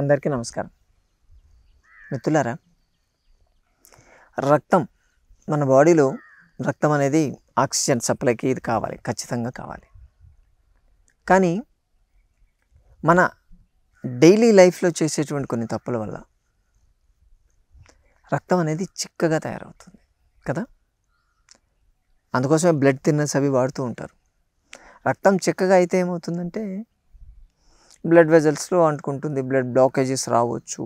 అందరికీ నమస్కారం మిత్రులారా రక్తం మన బాడీలో రక్తం అనేది ఆక్సిజన్ సప్లైకి ఇది కావాలి ఖచ్చితంగా కావాలి కానీ మన డైలీ లైఫ్లో చేసేటువంటి కొన్ని తప్పుల వల్ల రక్తం అనేది చిక్కగా తయారవుతుంది కదా అందుకోసమే బ్లడ్ థిన్నర్స్ అవి వాడుతూ ఉంటారు రక్తం చిక్కగా అయితే ఏమవుతుందంటే బ్లడ్ వెజల్స్లో అంటుకుంటుంది బ్లడ్ బ్లాకేజెస్ రావచ్చు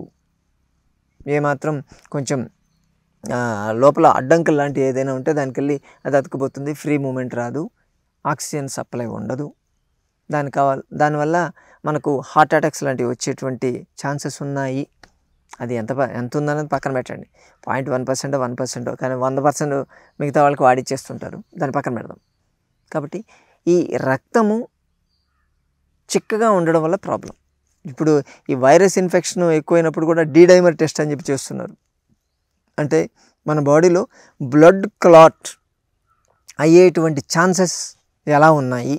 ఏమాత్రం కొంచెం లోపల అడ్డంకులు లాంటి ఏదైనా ఉంటే దానికి వెళ్ళి అది అతుకుపోతుంది ఫ్రీ మూమెంట్ రాదు ఆక్సిజన్ సప్లై ఉండదు దాని కావాలి దానివల్ల మనకు హార్ట్ అటాక్స్ లాంటివి వచ్చేటువంటి ఛాన్సెస్ ఉన్నాయి అది ఎంత ఎంత ఉందన్నది పక్కన పెట్టండి point one percent one percent కానీ వంద పర్సెంట్ మిగతా వాళ్ళకి వాడిచ్చేస్తుంటారు దాన్ని పక్కన పెడదాం కాబట్టి ఈ రక్తము చిక్కగా ఉండడం వల్ల ప్రాబ్లం ఇప్పుడు ఈ వైరస్ ఇన్ఫెక్షన్ ఎక్కువైనప్పుడు కూడా డీడైమర్ టెస్ట్ అని చెప్పి చేస్తున్నారు అంటే మన బాడీలో బ్లడ్ క్లాట్ అయ్యేటువంటి ఛాన్సెస్ ఎలా ఉన్నాయి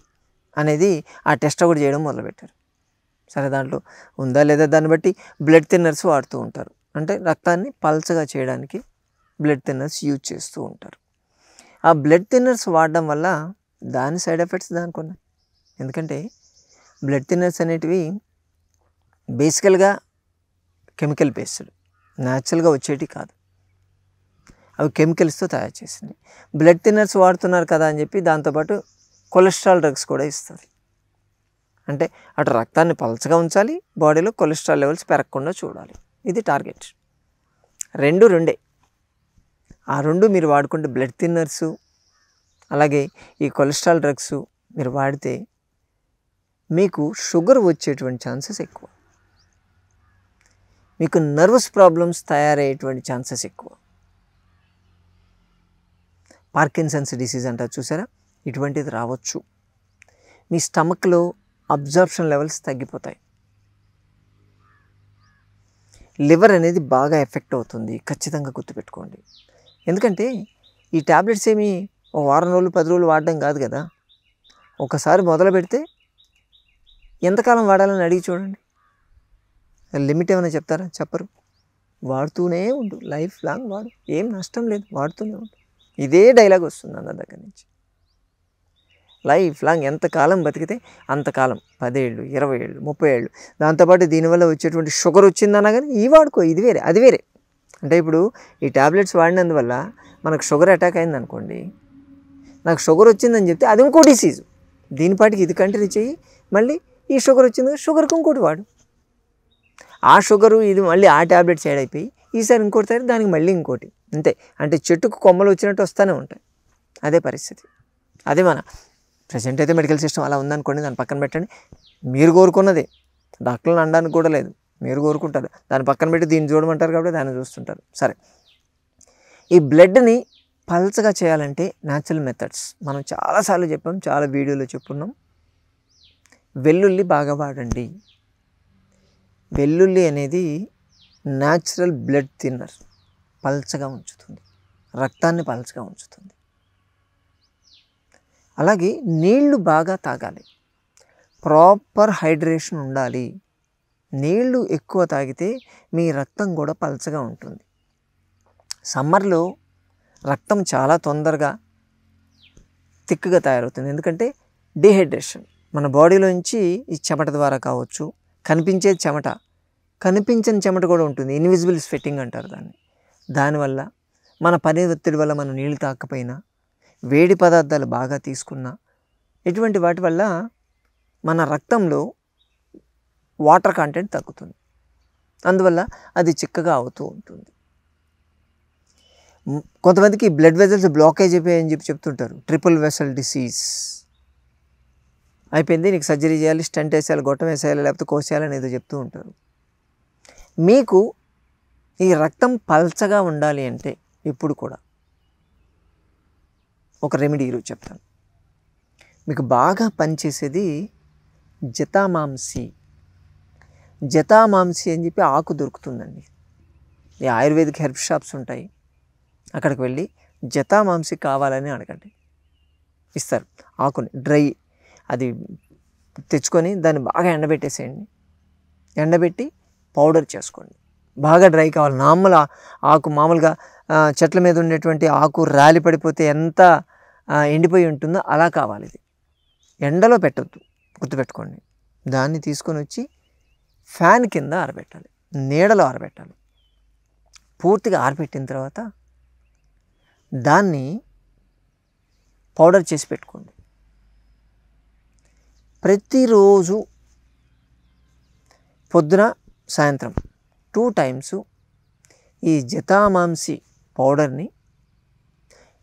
అనేది ఆ టెస్ట్ ఒకటి చేయడం మొదలుపెట్టారు సరే దాంట్లో ఉందా లేదా దాన్ని బట్టి బ్లడ్ థిన్నర్స్ వాడుతూ ఉంటారు అంటే రక్తాన్ని పల్చగా చేయడానికి బ్లడ్ థిన్నర్స్ యూజ్ చేస్తూ ఉంటారు ఆ బ్లడ్ థిన్నర్స్ వాడడం వల్ల దాని సైడ్ ఎఫెక్ట్స్ దానికి ఉన్నాయి ఎందుకంటే బ్లడ్ థిన్నర్స్ అనేటివి బేసికల్గా కెమికల్ పేస్టులు న్యాచురల్గా వచ్చేటివి కాదు అవి కెమికల్స్తో తయారు చేసింది బ్లడ్ థిన్నర్స్ వాడుతున్నారు కదా అని చెప్పి దాంతోపాటు కొలెస్ట్రాల్ డ్రగ్స్ కూడా ఇస్తుంది అంటే అటు రక్తాన్ని పలచగా ఉంచాలి బాడీలో కొలెస్ట్రాల్ లెవెల్స్ పెరగకుండా చూడాలి ఇది టార్గెట్ రెండు రెండే ఆ రెండు మీరు వాడుకుంటే బ్లడ్ థిన్నర్సు అలాగే ఈ కొలెస్ట్రాల్ డ్రగ్స్ మీరు వాడితే మీకు షుగర్ వచ్చేటువంటి ఛాన్సెస్ ఎక్కువ మీకు నర్వస్ ప్రాబ్లమ్స్ తయారయ్యేటువంటి ఛాన్సెస్ ఎక్కువ పార్కిన్సన్స్ డిసీజ్ అంటారు చూసారా ఇటువంటిది రావచ్చు మీ స్టమక్లో అబ్జర్ప్షన్ లెవెల్స్ తగ్గిపోతాయి లివర్ అనేది బాగా ఎఫెక్ట్ అవుతుంది ఖచ్చితంగా గుర్తుపెట్టుకోండి ఎందుకంటే ఈ ట్యాబ్లెట్స్ ఏమి వారం రోజులు పది రోజులు వాడడం కాదు కదా ఒకసారి మొదలు పెడితే ఎంతకాలం వాడాలని అడిగి చూడండి లిమిట్ ఏమైనా చెప్తారా చెప్పరు వాడుతూనే ఉండు లైఫ్ లాంగ్ వాడు ఏం నష్టం లేదు వాడుతూనే ఉండు ఇదే డైలాగ్ వస్తుంది అందరి దగ్గర నుంచి లైఫ్ లాంగ్ ఎంతకాలం బతికితే అంతకాలం పదేళ్ళు ఇరవై ఏళ్ళు ముప్పై ఏళ్ళు దాంతోపాటు దీనివల్ల వచ్చేటువంటి షుగర్ వచ్చిందన్నా కానీ ఈ వాడుకో ఇది వేరే అది వేరే అంటే ఇప్పుడు ఈ ట్యాబ్లెట్స్ వాడినందువల్ల మనకు షుగర్ అటాక్ అయింది అనుకోండి నాకు షుగర్ వచ్చిందని చెప్తే అది ఇంకో డిసీజు దీనిపాటికి ఇది కంటిన్యూ చేయి మళ్ళీ ఈ షుగర్ వచ్చింది షుగర్కి ఇంకోటి వాడు ఆ షుగరు ఇది మళ్ళీ ఆ ట్యాబ్లెట్ సైడ్ అయిపోయి ఈసారి ఇంకోటి తయారు దానికి మళ్ళీ ఇంకోటి అంతే అంటే చెట్టుకు కొమ్మలు వచ్చినట్టు వస్తూనే ఉంటాయి అదే పరిస్థితి అదే మన ప్రజెంట్ అయితే మెడికల్ సిస్టమ్ అలా ఉందనుకోండి దాని పక్కన పెట్టండి మీరు కోరుకున్నదే డాక్టర్లను అనడానికి కూడా లేదు మీరు కోరుకుంటారు దాని పక్కన పెట్టి దీన్ని చూడమంటారు కాబట్టి దాన్ని చూస్తుంటారు సరే ఈ బ్లడ్ని పల్చగా చేయాలంటే న్యాచురల్ మెథడ్స్ మనం చాలాసార్లు చెప్పాం చాలా వీడియోలో చెప్పున్నాం వెల్లుల్లి బాగా వాడండి వెల్లుల్లి అనేది న్యాచురల్ బ్లడ్ థిన్నర్ పల్చగా ఉంచుతుంది రక్తాన్ని పల్చగా ఉంచుతుంది అలాగే నీళ్లు బాగా తాగాలి ప్రాపర్ హైడ్రేషన్ ఉండాలి నీళ్లు ఎక్కువ తాగితే మీ రక్తం కూడా పల్చగా ఉంటుంది సమ్మర్లో రక్తం చాలా తొందరగా తిక్కుగా తయారవుతుంది ఎందుకంటే డిహైడ్రేషన్ మన బాడీలోంచి ఈ చెమట ద్వారా కావచ్చు కనిపించే చెమట కనిపించని చెమట కూడా ఉంటుంది ఇన్విజిబుల్ స్వెట్టింగ్ అంటారు దాన్ని దానివల్ల మన పని ఒత్తిడి వల్ల మనం నీళ్ళు తాకపోయినా వేడి పదార్థాలు బాగా తీసుకున్నా ఎటువంటి వాటి వల్ల మన రక్తంలో వాటర్ కంటెంట్ తగ్గుతుంది అందువల్ల అది చిక్కగా అవుతూ ఉంటుంది కొంతమందికి బ్లడ్ వెజల్స్ బ్లాకేజ్ అయిపోయాయని చెప్పి చెప్తుంటారు ట్రిపుల్ వెసల్ డిసీజ్ అయిపోయింది నీకు సర్జరీ చేయాలి స్టంట్ వేసేయాలి గొట్టం వేసేయాలి లేకపోతే కోసేయాలి ఏదో చెప్తూ ఉంటారు మీకు ఈ రక్తం పల్చగా ఉండాలి అంటే ఇప్పుడు కూడా ఒక రెమెడీ ఈరోజు చెప్తాను మీకు బాగా పనిచేసేది జతామాంసి జతామాంసి అని చెప్పి ఆకు దొరుకుతుందండి ఈ ఆయుర్వేదిక్ హెర్బ్ షాప్స్ ఉంటాయి అక్కడికి వెళ్ళి జతామాంసి కావాలని అడగండి ఇస్తారు ఆకుని డ్రై అది తెచ్చుకొని దాన్ని బాగా ఎండబెట్టేసేయండి ఎండబెట్టి పౌడర్ చేసుకోండి బాగా డ్రై కావాలి నార్మల్ ఆకు మామూలుగా చెట్ల మీద ఉండేటువంటి ఆకు రాలి పడిపోతే ఎంత ఎండిపోయి ఉంటుందో అలా కావాలి ఇది ఎండలో పెట్టద్దు గుర్తుపెట్టుకోండి దాన్ని తీసుకొని వచ్చి ఫ్యాన్ కింద ఆరబెట్టాలి నీడలో ఆరబెట్టాలి పూర్తిగా ఆరబెట్టిన తర్వాత దాన్ని పౌడర్ చేసి పెట్టుకోండి ప్రతిరోజు పొద్దున సాయంత్రం టూ టైమ్స్ ఈ జతామాంసి పౌడర్ని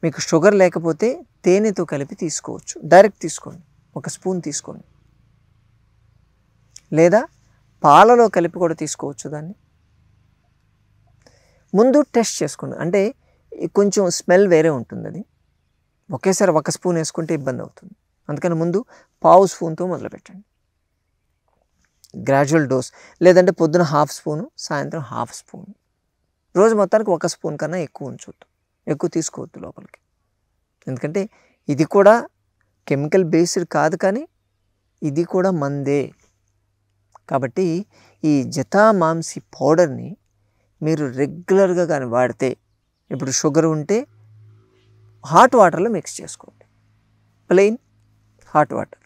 మీకు షుగర్ లేకపోతే తేనెతో కలిపి తీసుకోవచ్చు డైరెక్ట్ తీసుకోండి ఒక స్పూన్ తీసుకోండి లేదా పాలలో కలిపి కూడా తీసుకోవచ్చు దాన్ని ముందు టెస్ట్ చేసుకోండి అంటే కొంచెం స్మెల్ వేరే ఉంటుంది అది ఒకేసారి ఒక స్పూన్ వేసుకుంటే ఇబ్బంది అవుతుంది అందుకని ముందు పావు స్పూన్తో మొదలుపెట్టండి గ్రాడ్యువల్ డోస్ లేదంటే పొద్దున హాఫ్ స్పూను సాయంత్రం హాఫ్ స్పూన్ రోజు మొత్తానికి ఒక స్పూన్ కన్నా ఎక్కువ ఉంచొద్దు ఎక్కువ తీసుకోవద్దు లోపలికి ఎందుకంటే ఇది కూడా కెమికల్ బేస్డ్ కాదు కానీ ఇది కూడా మందే కాబట్టి ఈ మాంసి పౌడర్ని మీరు రెగ్యులర్గా కానీ వాడితే ఇప్పుడు షుగర్ ఉంటే హాట్ వాటర్లో మిక్స్ చేసుకోండి ప్లెయిన్ హాట్ వాటర్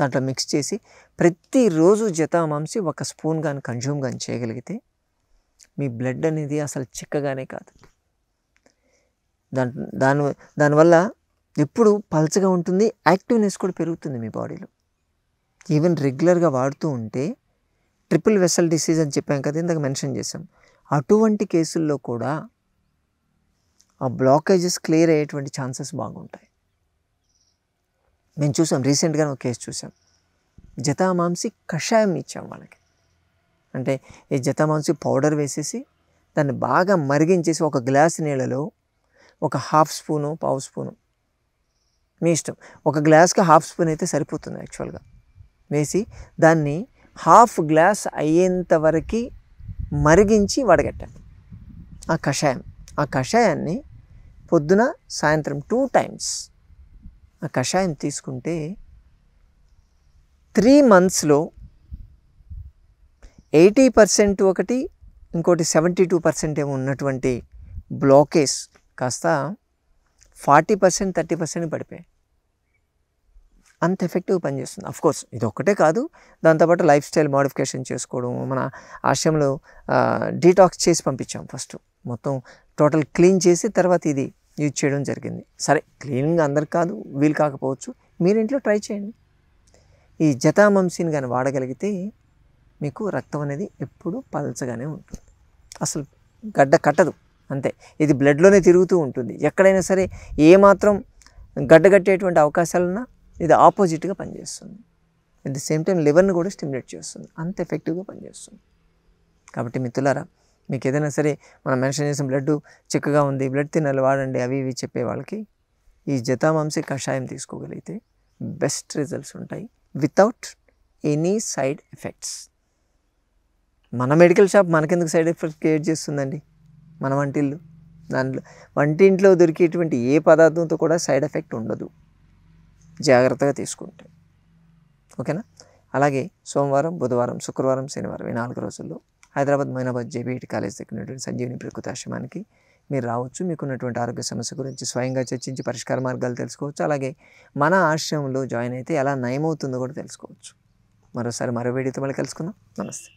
దాంట్లో మిక్స్ చేసి ప్రతిరోజు జతామాంసి ఒక స్పూన్ కానీ కన్జ్యూమ్ కానీ చేయగలిగితే మీ బ్లడ్ అనేది అసలు చిక్కగానే కాదు దాని దాని దానివల్ల ఎప్పుడు పల్చగా ఉంటుంది యాక్టివ్నెస్ కూడా పెరుగుతుంది మీ బాడీలో ఈవెన్ రెగ్యులర్గా వాడుతూ ఉంటే ట్రిపుల్ వెసల్ డిసీజ్ అని చెప్పాం కదా ఇందాక మెన్షన్ చేసాం అటువంటి కేసుల్లో కూడా ఆ బ్లాకేజెస్ క్లియర్ అయ్యేటువంటి ఛాన్సెస్ బాగుంటాయి మేము చూసాం రీసెంట్గా ఒక కేసు చూసాం జతామాంసి కషాయం ఇచ్చాం వాళ్ళకి అంటే ఈ జతామాంసి పౌడర్ వేసేసి దాన్ని బాగా మరిగించేసి ఒక గ్లాస్ నీళ్ళలో ఒక హాఫ్ స్పూను పావు స్పూను మీ ఇష్టం ఒక గ్లాస్కి హాఫ్ స్పూన్ అయితే సరిపోతుంది యాక్చువల్గా వేసి దాన్ని హాఫ్ గ్లాస్ అయ్యేంత వరకు మరిగించి వడగట్టాను ఆ కషాయం ఆ కషాయాన్ని పొద్దున సాయంత్రం టూ టైమ్స్ ఆ కషాయం తీసుకుంటే త్రీ మంత్స్లో ఎయిటీ పర్సెంట్ ఒకటి ఇంకోటి సెవెంటీ టూ పర్సెంట్ ఏమో ఉన్నటువంటి బ్లాకేజ్ కాస్త ఫార్టీ పర్సెంట్ థర్టీ పర్సెంట్ పడిపోయాయి అంత ఎఫెక్టివ్ పనిచేస్తుంది అఫ్ కోర్స్ ఇది ఒక్కటే కాదు దాంతోపాటు లైఫ్ స్టైల్ మోడిఫికేషన్ చేసుకోవడం మన ఆశ్రమంలో డీటాక్స్ చేసి పంపించాం ఫస్ట్ మొత్తం టోటల్ క్లీన్ చేసి తర్వాత ఇది యూజ్ చేయడం జరిగింది సరే క్లీన్గా అందరికి కాదు వీలు కాకపోవచ్చు మీరు ఇంట్లో ట్రై చేయండి ఈ జతామంసీని కానీ వాడగలిగితే మీకు రక్తం అనేది ఎప్పుడూ పలచగానే ఉంటుంది అసలు గడ్డ కట్టదు అంతే ఇది బ్లడ్లోనే తిరుగుతూ ఉంటుంది ఎక్కడైనా సరే ఏమాత్రం గడ్డగట్టేటువంటి అవకాశాలున్నా ఇది ఆపోజిట్గా పనిచేస్తుంది అట్ ది సేమ్ టైం లివర్ని కూడా స్టిమ్యులేట్ చేస్తుంది అంత ఎఫెక్టివ్గా పనిచేస్తుంది కాబట్టి మిత్రులారా మీకు ఏదైనా సరే మనం మెన్షన్ చేసిన బ్లడ్ చిక్కగా ఉంది బ్లడ్ తిన్నలు వాడండి అవి ఇవి చెప్పే వాళ్ళకి ఈ జతామాంసి కషాయం తీసుకోగలిగితే బెస్ట్ రిజల్ట్స్ ఉంటాయి వితౌట్ ఎనీ సైడ్ ఎఫెక్ట్స్ మన మెడికల్ షాప్ మనకెందుకు సైడ్ ఎఫెక్ట్స్ క్రియేట్ చేస్తుందండి మన వంటిల్లు దాంట్లో వంటింట్లో దొరికేటువంటి ఏ పదార్థంతో కూడా సైడ్ ఎఫెక్ట్ ఉండదు జాగ్రత్తగా తీసుకుంటే ఓకేనా అలాగే సోమవారం బుధవారం శుక్రవారం శనివారం ఈ నాలుగు రోజుల్లో హైదరాబాద్ మైనాబాద్ జేబీఐటి కాలేజ్ దగ్గర ఉన్నటువంటి సంజీవిని ప్రకృతాశ్రమానికి మీరు రావచ్చు మీకున్నటువంటి ఆరోగ్య సమస్య గురించి స్వయంగా చర్చించి పరిష్కార మార్గాలు తెలుసుకోవచ్చు అలాగే మన ఆశ్రమంలో జాయిన్ అయితే ఎలా నయమవుతుందో కూడా తెలుసుకోవచ్చు మరోసారి మరో వీడియోతో మళ్ళీ కలుసుకుందాం నమస్తే